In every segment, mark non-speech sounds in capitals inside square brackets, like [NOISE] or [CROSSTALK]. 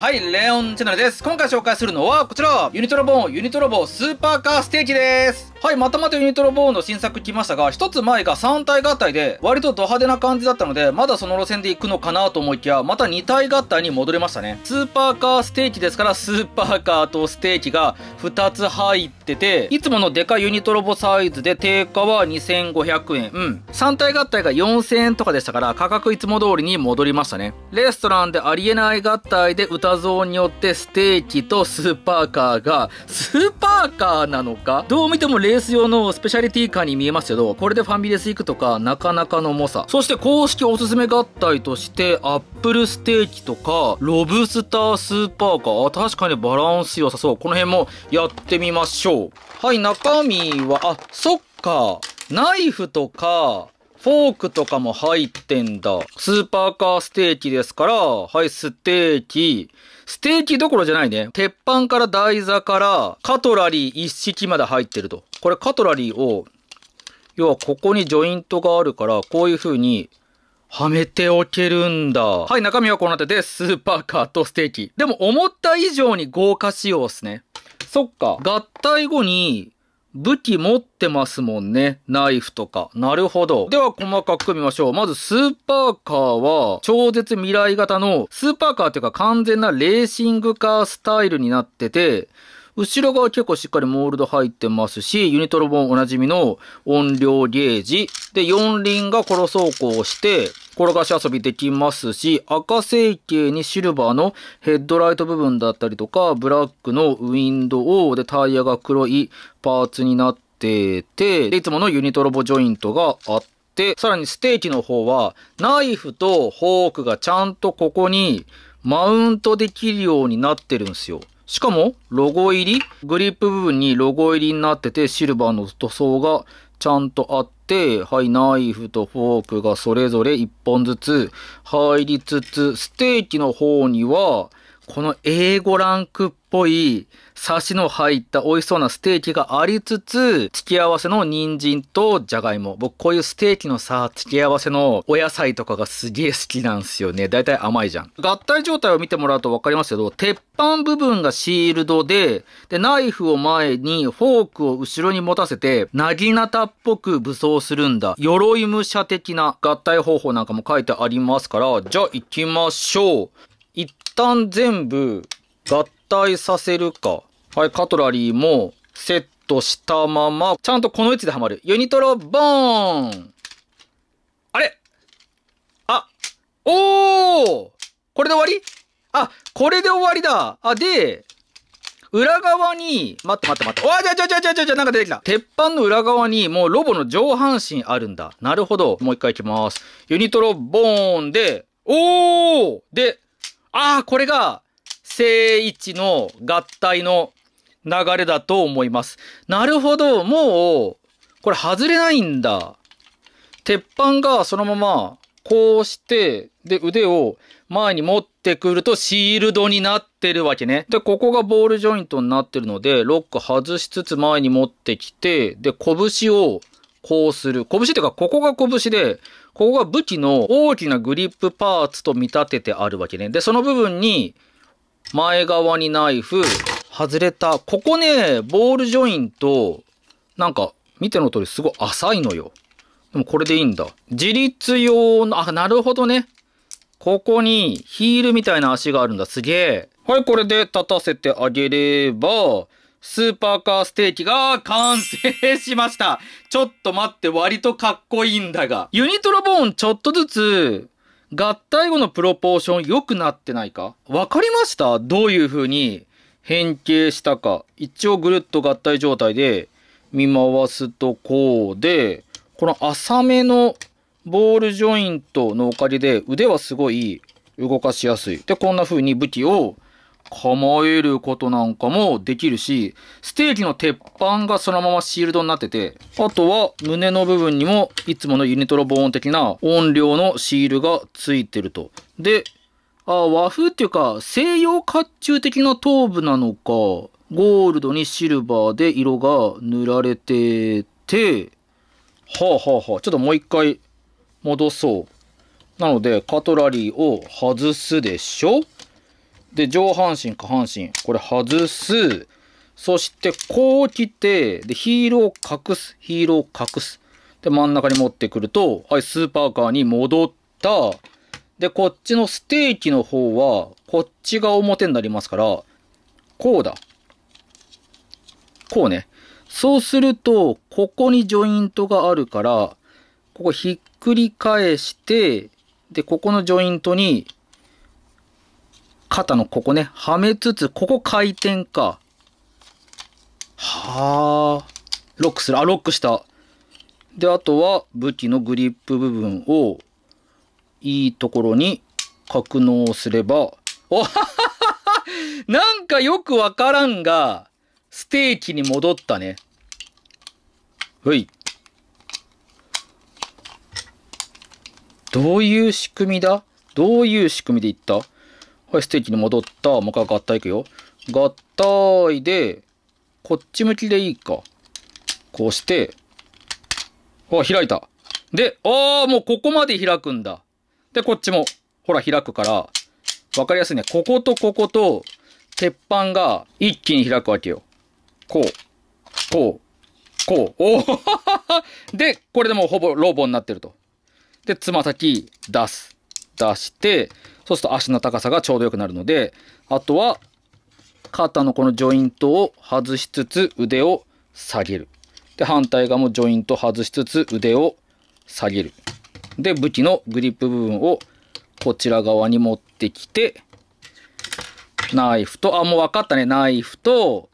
はい、レオンチャンネルです。今回紹介するのはこちらユニトロボンユニトロボスーパーカーステーキです。はい、またまたユニトロボーンの新作来ましたが、一つ前が3体合体で、割とド派手な感じだったので、まだその路線で行くのかなと思いきや、また2体合体に戻れましたね。スーパーカーステーキですから、スーパーカーとステーキが2つ入ってて、いつものデカユニトロボサイズで、定価は2500円。うん。3体合体が4000円とかでしたから、価格いつも通りに戻りましたね。レストランでありえない合体で歌像によって、ステーキとスーパーカーが、スーパーカーなのかどう見てもレレース用のスペシャリティカーに見えますけど、これでファミレス行くとか、なかなかの重さ。そして公式おすすめ合体として、アップルステーキとか、ロブスタースーパーカー。あ、確かにバランス良さそう。この辺もやってみましょう。はい、中身は、あ、そっか。ナイフとか、フォークとかも入ってんだ。スーパーカーステーキですから、はい、ステーキ。ステーキどころじゃないね。鉄板から台座から、カトラリー一式まで入ってると。これカトラリーを、要はここにジョイントがあるから、こういう風にはめておけるんだ。はい、中身はこの辺で、スーパーカーとステーキ。でも思った以上に豪華仕様っすね。そっか。合体後に武器持ってますもんね。ナイフとか。なるほど。では細かく見ましょう。まずスーパーカーは超絶未来型のスーパーカーというか完全なレーシングカースタイルになってて、後ろ側結構しっかりモールド入ってますし、ユニトロボンおなじみの音量ゲージ。で、四輪がう。走行して、転がし遊びできますし、赤成形にシルバーのヘッドライト部分だったりとか、ブラックのウィンドウでタイヤが黒いパーツになってて、いつものユニトロボジョイントがあって、さらにステーキの方は、ナイフとフォークがちゃんとここにマウントできるようになってるんですよ。しかも、ロゴ入りグリップ部分にロゴ入りになってて、シルバーの塗装がちゃんとあって、はい、ナイフとフォークがそれぞれ1本ずつ入りつつ、ステーキの方には、この A5 ランクっぽい、サシの入った美味しそうなステーキがありつつ、付き合わせの人参とじゃがいも。僕こういうステーキのさ、付き合わせのお野菜とかがすげえ好きなんすよね。だいたい甘いじゃん。合体状態を見てもらうとわかりますけど、鉄板部分がシールドで、で、ナイフを前に、フォークを後ろに持たせて、なぎなたっぽく武装するんだ。鎧武者的な合体方法なんかも書いてありますから、じゃあ行きましょう。一旦全部合体させるか。はい、カトラリーもセットしたまま、ちゃんとこの位置ではまる。ユニトロ、ボーンあれあ、おーこれで終わりあ、これで終わりだあ、で、裏側に、待って待って待って。わあ、じゃじゃじゃじゃじゃじゃ、なんか出てきた。鉄板の裏側に、もうロボの上半身あるんだ。なるほど。もう一回行きます。ユニトロボーンで、おーで、ああ、これが、正位置の合体の流れだと思います。なるほど、もう、これ外れないんだ。鉄板がそのまま、こうして、で、腕を前に持ってくるとシールドになってるわけね。で、ここがボールジョイントになってるので、ロック外しつつ前に持ってきて、で、拳をこうする。拳っていうか、ここが拳で、ここが武器の大きなグリップパーツと見立ててあるわけね。で、その部分に、前側にナイフ、外れた。ここね、ボールジョイント、なんか、見ての通りすごい浅いのよ。でもこれでいいんだ。自立用の、あ、なるほどね。ここにヒールみたいな足があるんだ。すげえ。はい、これで立たせてあげれば、スーパーカーステーキが完成しました。ちょっと待って、割とかっこいいんだが。ユニトロボーンちょっとずつ、合体後のプロポーション良くなってないかわかりましたどういう風に変形したか一応ぐるっと合体状態で見回すとこうでこの浅めのボールジョイントのおかげで腕はすごい動かしやすい。で、こんな風に武器を構えることなんかもできるし、ステーキの鉄板がそのままシールドになってて、あとは胸の部分にもいつものユニトロボーン的な音量のシールがついてると。で、あ和風っていうか、西洋甲冑的な頭部なのか、ゴールドにシルバーで色が塗られてて、はあはあはあ、ちょっともう一回戻そう。なので、カトラリーを外すでしょで、上半身、下半身、これ外す。そして、こう来て、で、ヒーロー隠す、ヒーロー隠す。で、真ん中に持ってくると、はい、スーパーカーに戻った。で、こっちのステーキの方は、こっちが表になりますから、こうだ。こうね。そうすると、ここにジョイントがあるから、ここひっくり返して、で、ここのジョイントに、肩のここね、はめつつ、ここ回転か。はあ。ロックする。あ、ロックした。で、あとは武器のグリップ部分をいいところに格納すれば、おははははなんかよくわからんが、ステーキに戻ったね。はい。どういう仕組みだどういう仕組みでいったはい、ステーキに戻った。もう一回合体いくよ。合体で、こっち向きでいいか。こうして、あ、開いた。で、ああ、もうここまで開くんだ。で、こっちも、ほら、開くから、わかりやすいね。こことここと、鉄板が一気に開くわけよ。こう、こう、こう。お [LAUGHS] で、これでもうほぼロボになってると。で、つま先出す。出して、そうすると足の高さがちょうど良くなるので、あとは、肩のこのジョイントを外しつつ腕を下げる。で、反対側もジョイント外しつつ腕を下げる。で、武器のグリップ部分をこちら側に持ってきて、ナイフと、あ、もう分かったね。ナイフと、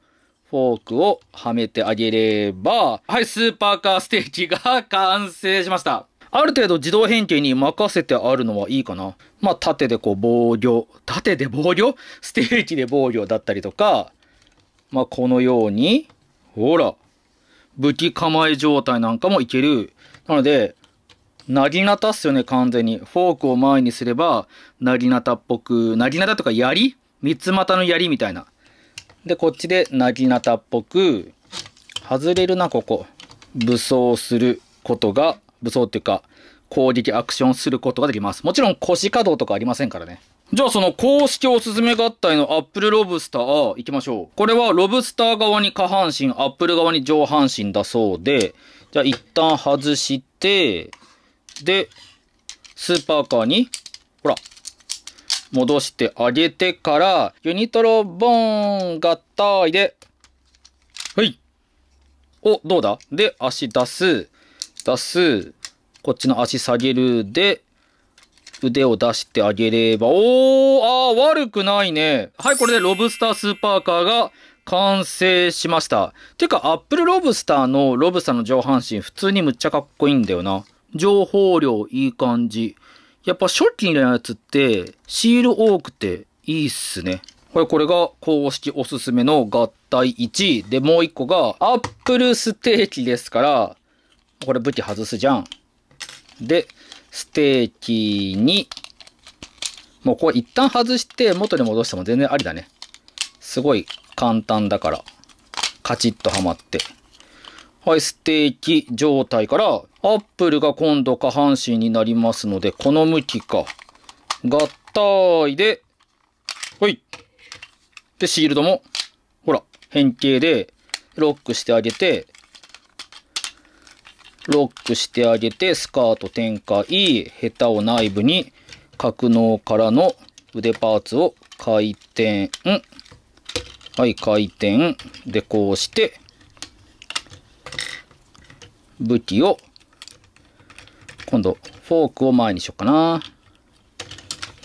フォークをはめてあげれば、はい、スーパーカーステーキが完成しました。ある程度自動変形に任せてあるのはいいかな。まあ、縦でこう防御、縦で防御ステーキで防御だったりとか、まあ、このように、ほら、武器構え状態なんかもいける。なので、なぎなたっすよね、完全に。フォークを前にすれば、なぎなたっぽく、なぎなたとか槍三つ股の槍みたいな。で、こっちでなぎなたっぽく、外れるな、ここ。武装することが、武装っていうか、攻撃アクションすることができます。もちろん腰稼働とかありませんからね。じゃあその公式おすすめ合体のアップルロブスター行きましょう。これはロブスター側に下半身、アップル側に上半身だそうで、じゃあ一旦外して、で、スーパーカーに、ほら、戻してあげてから、ユニトロボーン合体で、はい。お、どうだで、足出す、出す、こっちの足下げるで、腕を出してあげれば、おー、あー、悪くないね。はい、これでロブスタースーパーカーが完成しました。てか、アップルロブスターのロブスターの上半身、普通にむっちゃかっこいいんだよな。情報量いい感じ。やっぱ初期のやつって、シール多くていいっすね。これ、これが公式おすすめの合体1。で、もう一個が、アップルステーキですから、これ武器外すじゃん。で、ステーキ2。もうこれ一旦外して元に戻しても全然ありだね。すごい簡単だから、カチッとはまって。はい、ステーキ状態から、アップルが今度下半身になりますので、この向きか。合体で、ほい。で、シールドも、ほら、変形で、ロックしてあげて、ロックしてあげて、スカート展開、ヘタを内部に、格納からの腕パーツを回転、はい、回転。で、こうして、武器を、今度、フォークを前にしよっかな。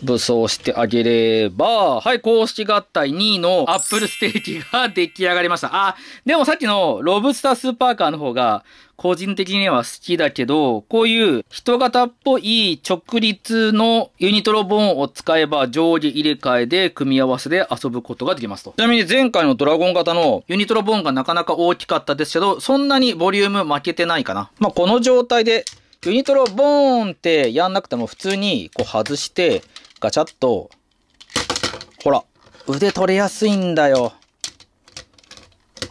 武装してあげれば、はい、公式合体2位のアップルステーキが出来上がりました。あ、でもさっきのロブスタースーパーカーの方が、個人的には好きだけど、こういう人型っぽい直立のユニトロボーンを使えば上下入れ替えで組み合わせで遊ぶことができますと。ちなみに前回のドラゴン型のユニトロボーンがなかなか大きかったですけど、そんなにボリューム負けてないかな。まあ、この状態でユニトロボーンってやんなくても普通にこう外してガチャッと、ほら、腕取れやすいんだよ。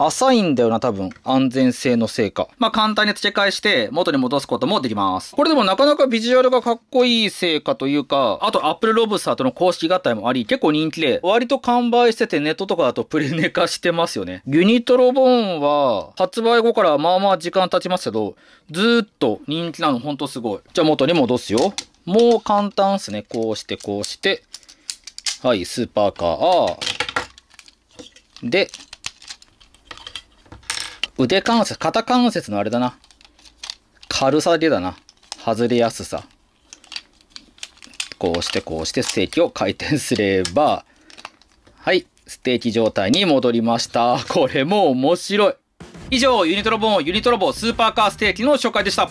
浅いんだよな、多分。安全性のせいか。まあ、簡単に付け替えして、元に戻すこともできます。これでもなかなかビジュアルがかっこいいせいかというか、あと Apple ロブスターとの公式合体もあり、結構人気で、割と完売しててネットとかだとプレネ化してますよね。ユニトロボーンは、発売後からまあまあ時間経ちますけど、ずっと人気なのほんとすごい。じゃあ元に戻すよ。もう簡単っすね。こうして、こうして。はい、スーパーカー。で、腕関節、肩関節のあれだな。軽さだけだな。外れやすさ。こうしてこうしてステーキを回転すれば、はい、ステーキ状態に戻りました。これも面白い。以上、ユニトロボン、ユニトロボスーパーカーステーキの紹介でした。